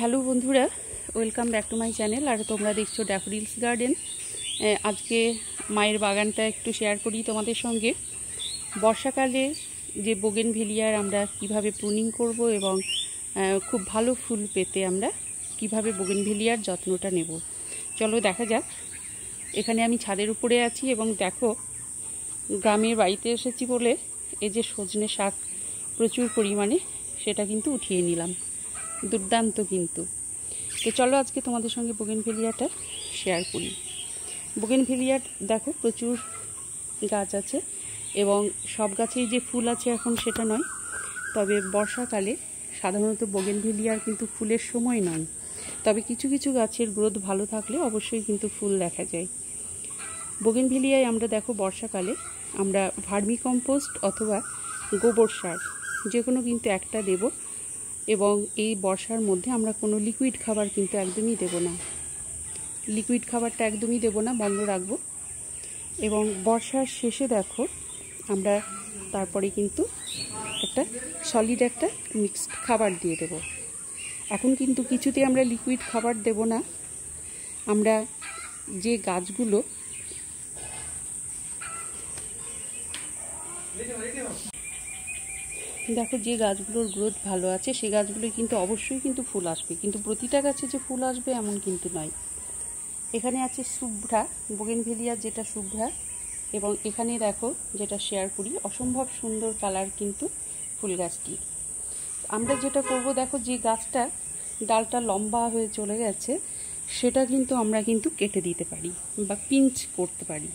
Hello বন্ধুরা welcome back to my channel আর তোমরা দেখছো ড্যাফরিলস গার্ডেন আজকে মায়ের বাগানটা একটু শেয়ার করি তোমাদের সঙ্গে বর্ষাকালে যে বোগেন ভেলিয়ার আমরা কিভাবে প্রুনিং করব এবং খুব ভালো ফুল পেতে আমরা কিভাবে বোগেন ভেলিয়ার যত্নটা নেব চলো দেখা যাক এখানে আমি ছাদের উপরে আছি এবং দেখো গ্রামের বাড়িতে এসেছি বলে এই যে সজনে শাক প্রচুর পরিমাণে সেটা কিন্তু উঠিয়ে নিলাম দুর্দান্ত কিন্তু তো চলো আজকে তোমাদের সঙ্গে বুগেনভেলিয়াটা শেয়ার করি বুগেনভেলিয়ার দেখো প্রচুর গাছ আছে এবং সব গাছেই যে ফুল আছে এখন সেটা নয় তবে বর্ষাকালে সাধারণত ভেলিয়ার কিন্তু ফুলের সময় নয় তবে কিছু কিছু গাছের গ্রোথ ভালো থাকলে অবশ্যই কিন্তু ফুল দেখা যায় বগেনভেলিয়ায় আমরা দেখো বর্ষাকালে আমরা ভার্মিকম্পোস্ট অথবা গোবর সার যে কোনো কিন্তু একটা দেব এবং এই বর্ষার মধ্যে আমরা কোনো লিকুইড খাবার কিন্তু একদমই দেব না লিকুইড খাবারটা একদমই দেব না বন্ধ রাখবো এবং বর্ষার শেষে দেখো আমরা তারপরে কিন্তু একটা সলিড একটা মিক্সড খাবার দিয়ে দেব এখন কিন্তু কিছুতে আমরা লিকুইড খাবার দেব না আমরা যে গাছগুলো দেখো যে গাছগুলোর গ্রোথ ভালো আছে সে গাছগুলো কিন্তু অবশ্যই কিন্তু ফুল আসবে কিন্তু প্রতিটা গাছে যে ফুল আসবে এমন কিন্তু নয় এখানে আছে শুভ্রা বোগেনভেলিয়া যেটা শুভ্রা এবং এখানে দেখো যেটা শেয়ার করি অসম্ভব সুন্দর কালার কিন্তু ফুল গাছটি আমরা যেটা করব দেখো যে গাছটা ডালটা লম্বা হয়ে চলে গেছে সেটা কিন্তু আমরা কিন্তু কেটে দিতে পারি বা পিঞ্চ করতে পারি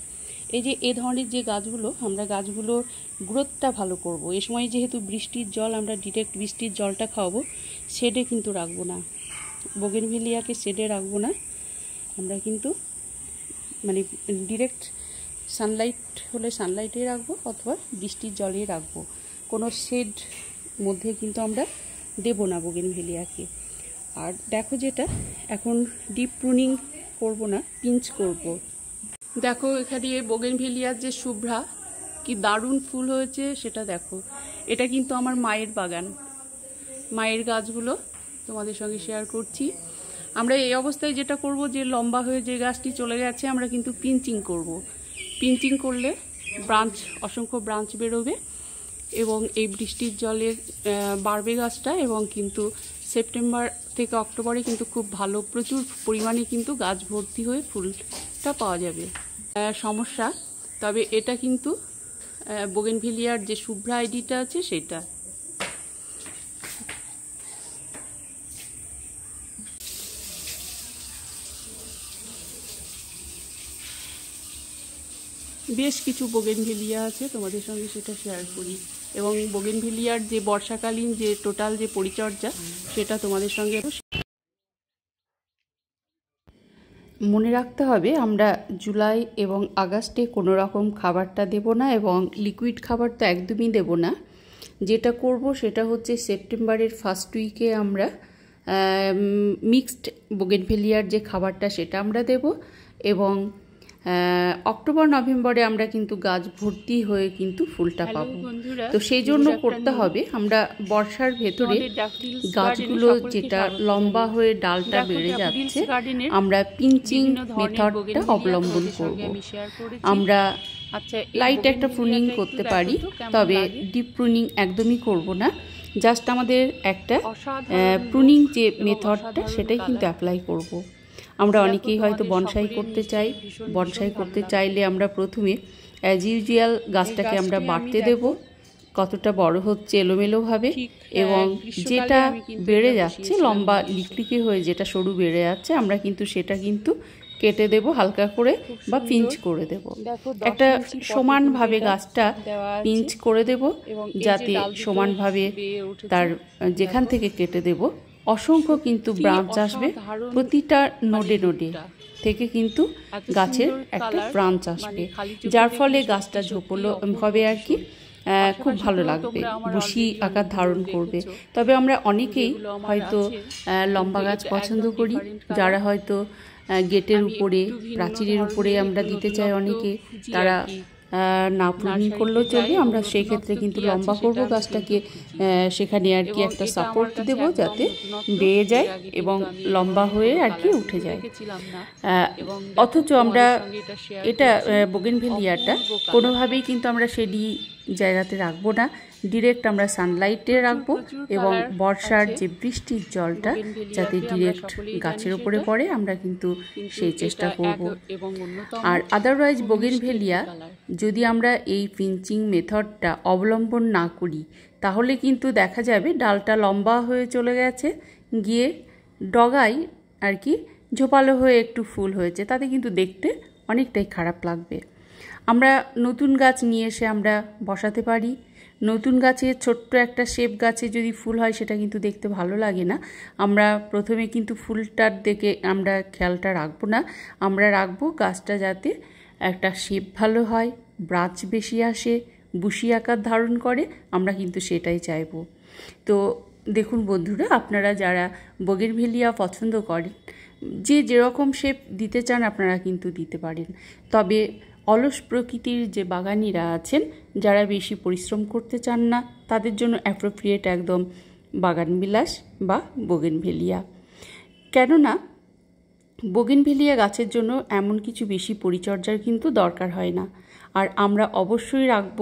এই যে এ ধরনের যে গাছগুলো আমরা গাছগুলোর গ্রোথটা ভালো করব। এ সময় যেহেতু বৃষ্টির জল আমরা ডিরেক্ট বৃষ্টির জলটা খাওয়াবো শেডে কিন্তু রাখবো না বগেনভিলিয়াকে শেডে রাখবো না আমরা কিন্তু মানে ডিরেক্ট সানলাইট হলে সানলাইটে রাখবো অথবা বৃষ্টির জলেই রাখবো কোনো শেড মধ্যে কিন্তু আমরা দেবো না বগেনভেলিয়াকে আর দেখো যেটা এখন ডিপ প্রুনিং করব না পিঞ্চ করব দেখো এখানে বোগেনভেলিয়ার যে শুভ্রা কি দারুণ ফুল হয়েছে সেটা দেখো এটা কিন্তু আমার মায়ের বাগান মায়ের গাছগুলো তোমাদের সঙ্গে শেয়ার করছি আমরা এই অবস্থায় যেটা করব যে লম্বা হয়ে যে গাছটি চলে গেছে আমরা কিন্তু পিঞ্চিং করব। পিঞ্চিং করলে ব্রাঞ্চ অসংখ্য ব্রাঞ্চ বেরোবে এবং এই বৃষ্টির জলে বাড়বে গাছটা এবং কিন্তু সেপ্টেম্বর থেকে অক্টোবরে কিন্তু খুব ভালো প্রচুর পরিমাণে কিন্তু গাছ ভর্তি হয়ে ফুলটা পাওয়া যাবে সমস্যা তবে এটা কিন্তু বোগেনভিলিয়ার যে শুভ্রা আইডিটা আছে সেটা বেশ কিছু বোগেনভিলিয়া আছে তোমাদের সঙ্গে সেটা শেয়ার করি এবং বোগেনভিলিয়ার যে বর্ষাকালীন যে টোটাল যে পরিচর্যা সেটা তোমাদের সঙ্গে মনে রাখতে হবে আমরা জুলাই এবং আগস্টে কোনো রকম খাবারটা দেব না এবং লিকুইড খাবার তো একদমই দেব না যেটা করব সেটা হচ্ছে সেপ্টেম্বরের ফার্স্ট উইকে আমরা মিক্সড বোগেনভেলিয়ার যে খাবারটা সেটা আমরা দেব এবং অক্টোবর নভেম্বরে আমরা কিন্তু গাছ ভর্তি হয়ে কিন্তু ফুলটা পাবো তো সেই জন্য করতে হবে আমরা বর্ষার ভেতরে গাছগুলো যেটা লম্বা হয়ে ডালটা বেড়ে যাচ্ছে আমরা পিঞ্চিং মেথডটা অবলম্বন করব আমরা লাইট আচ্ছা, একটা প্রুনিং করতে পারি তবে ডিপ প্রুনিং একদমই করব না জাস্ট আমাদের একটা প্রুনিং যে মেথডটা সেটাই কিন্তু অ্যাপ্লাই করব। আমরা অনেকেই হয়তো বনসাই করতে চাই বনসাই করতে চাইলে আমরা প্রথমে অ্যাজ ইউজুয়াল গাছটাকে আমরা বাড়তে দেব কতটা বড় হচ্ছে এলোমেলোভাবে হ্যাঁ, এবং যেটা বেড়ে যাচ্ছে লম্বা লিকলিকে হয়ে যেটা সরু বেড়ে যাচ্ছে আমরা কিন্তু সেটা কিন্তু কেটে দেব হালকা করে বা পিঞ্চ করে দেব একটা সমানভাবে গাছটা পিঞ্চ করে দেব যাতে সমানভাবে তার যেখান থেকে কেটে দেব অসংখ্য কিন্তু ব্রাঞ্চ আসবে প্রতিটা নোডে মানে নোডে থেকে কিন্তু গাছের একটা ব্রাঞ্চ মানে আসবে যার ফলে গাছটা ঝোপলো হবে আর কি খুব ভালো লাগবে বসি আকার ধারণ করবে তবে আমরা অনেকেই হয়তো লম্বা গাছ পছন্দ করি যারা হয়তো গেটের উপরে প্রাচীরের উপরে আমরা দিতে চাই অনেকে তারা না প্রুনিং করলেও চলবে আমরা সেই ক্ষেত্রে কিন্তু লম্বা করব গাছটাকে সেখানে আর কি একটা সাপোর্ট দেব যাতে বেয়ে যায় এবং লম্বা হয়ে আর কি উঠে যায় অথচ আমরা এটা ভেলিয়াটা কোনোভাবেই কিন্তু আমরা সেডি জায়গাতে রাখবো না ডিরেক্ট আমরা সানলাইটে রাখবো এবং বর্ষার যে বৃষ্টির জলটা যাতে ডিরেক্ট গাছের ওপরে পড়ে আমরা কিন্তু সেই চেষ্টা করব আর আদারওয়াইজ ভেলিয়া যদি আমরা এই ফিঞ্চিং মেথডটা অবলম্বন না করি তাহলে কিন্তু দেখা যাবে ডালটা লম্বা হয়ে চলে গেছে গিয়ে ডগায় আর কি ঝোপালো হয়ে একটু ফুল হয়েছে তাতে কিন্তু দেখতে অনেকটাই খারাপ লাগবে আমরা নতুন গাছ নিয়ে এসে আমরা বসাতে পারি নতুন গাছে ছোট্ট একটা শেপ গাছে যদি ফুল হয় সেটা কিন্তু দেখতে ভালো লাগে না আমরা প্রথমে কিন্তু ফুলটার দেখে আমরা খেয়ালটা রাখবো না আমরা রাখবো গাছটা যাতে একটা শেপ ভালো হয় ব্রাচ বেশি আসে বুশি আকার ধারণ করে আমরা কিন্তু সেটাই চাইব তো দেখুন বন্ধুরা আপনারা যারা ভেলিয়া পছন্দ করেন যে যেরকম শেপ দিতে চান আপনারা কিন্তু দিতে পারেন তবে অলস প্রকৃতির যে বাগানিরা আছেন যারা বেশি পরিশ্রম করতে চান না তাদের জন্য অ্যাপ্রোপ্রিয়েট একদম বাগানবিলাস বা বোগেনভেলিয়া কেননা বোগেনভেলিয়া গাছের জন্য এমন কিছু বেশি পরিচর্যার কিন্তু দরকার হয় না আর আমরা অবশ্যই রাখব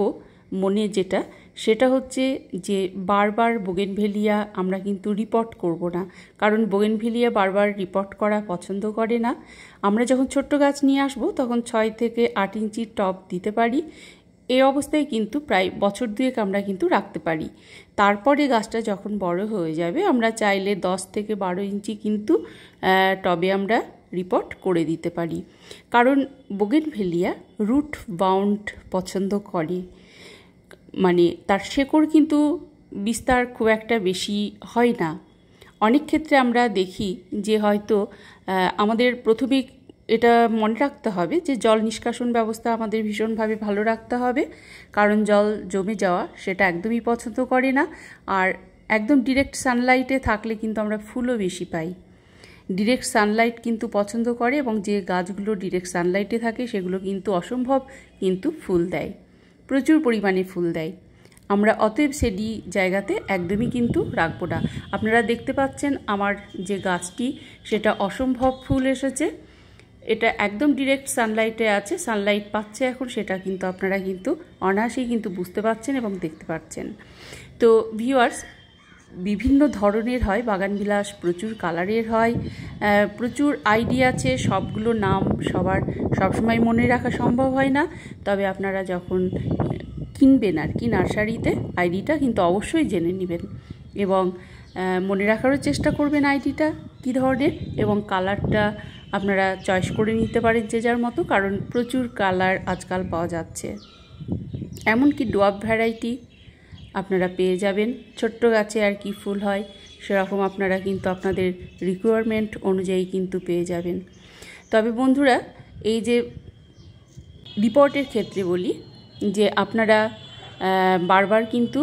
মনে যেটা সেটা হচ্ছে যে বারবার বোগেনভেলিয়া আমরা কিন্তু রিপোর্ট করব না কারণ বোগেনভেলিয়া বারবার রিপোর্ট করা পছন্দ করে না আমরা যখন ছোট্ট গাছ নিয়ে আসব তখন ছয় থেকে আট ইঞ্চির টপ দিতে পারি এই অবস্থায় কিন্তু প্রায় বছর দুয়েক আমরা কিন্তু রাখতে পারি তারপরে গাছটা যখন বড় হয়ে যাবে আমরা চাইলে দশ থেকে বারো ইঞ্চি কিন্তু টবে আমরা রিপোর্ট করে দিতে পারি কারণ বোগেনভেলিয়া রুট বাউন্ড পছন্দ করে মানে তার শেকড় কিন্তু বিস্তার খুব একটা বেশি হয় না অনেক ক্ষেত্রে আমরা দেখি যে হয়তো আমাদের প্রথমে এটা মনে রাখতে হবে যে জল নিষ্কাশন ব্যবস্থা আমাদের ভীষণভাবে ভালো রাখতে হবে কারণ জল জমে যাওয়া সেটা একদমই পছন্দ করে না আর একদম ডিরেক্ট সানলাইটে থাকলে কিন্তু আমরা ফুলও বেশি পাই ডিরেক্ট সানলাইট কিন্তু পছন্দ করে এবং যে গাছগুলো ডিরেক্ট সানলাইটে থাকে সেগুলো কিন্তু অসম্ভব কিন্তু ফুল দেয় প্রচুর পরিমাণে ফুল দেয় আমরা অতএব সেডি জায়গাতে একদমই কিন্তু রাখবো না আপনারা দেখতে পাচ্ছেন আমার যে গাছটি সেটা অসম্ভব ফুল এসেছে এটা একদম ডিরেক্ট সানলাইটে আছে সানলাইট পাচ্ছে এখন সেটা কিন্তু আপনারা কিন্তু অনায়াসেই কিন্তু বুঝতে পারছেন এবং দেখতে পাচ্ছেন তো ভিউয়ার্স বিভিন্ন ধরনের হয় বাগানবিলাস প্রচুর কালারের হয় প্রচুর আইডিয়া আছে সবগুলো নাম সবার সবসময় মনে রাখা সম্ভব হয় না তবে আপনারা যখন কিনবেন আর কি নার্সারিতে আইডিটা কিন্তু অবশ্যই জেনে নেবেন এবং মনে রাখারও চেষ্টা করবেন আইডিটা কি ধরনের এবং কালারটা আপনারা চয়েস করে নিতে পারেন যে যার মতো কারণ প্রচুর কালার আজকাল পাওয়া যাচ্ছে এমনকি ডোয়াব ভ্যারাইটি আপনারা পেয়ে যাবেন ছোট্ট গাছে আর কি ফুল হয় সেরকম আপনারা কিন্তু আপনাদের রিকোয়ারমেন্ট অনুযায়ী কিন্তু পেয়ে যাবেন তবে বন্ধুরা এই যে রিপোর্টের ক্ষেত্রে বলি যে আপনারা বারবার কিন্তু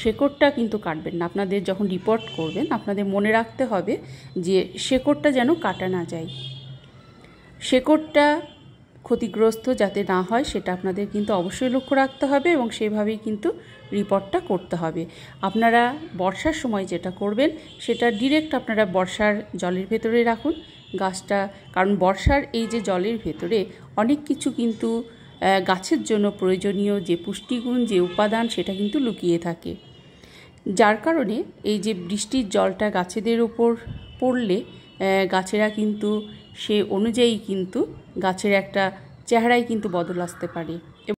শেকড়টা কিন্তু কাটবেন না আপনাদের যখন রিপোর্ট করবেন আপনাদের মনে রাখতে হবে যে শেকড়টা যেন কাটা না যায় শেকড়টা ক্ষতিগ্রস্ত যাতে না হয় সেটা আপনাদের কিন্তু অবশ্যই লক্ষ্য রাখতে হবে এবং সেভাবেই কিন্তু রিপোর্টটা করতে হবে আপনারা বর্ষার সময় যেটা করবেন সেটা ডিরেক্ট আপনারা বর্ষার জলের ভেতরে রাখুন গাছটা কারণ বর্ষার এই যে জলের ভেতরে অনেক কিছু কিন্তু গাছের জন্য প্রয়োজনীয় যে পুষ্টিগুণ যে উপাদান সেটা কিন্তু লুকিয়ে থাকে যার কারণে এই যে বৃষ্টির জলটা গাছেদের ওপর পড়লে গাছেরা কিন্তু সে অনুযায়ী কিন্তু গাছের একটা চেহারায় কিন্তু বদল আসতে পারে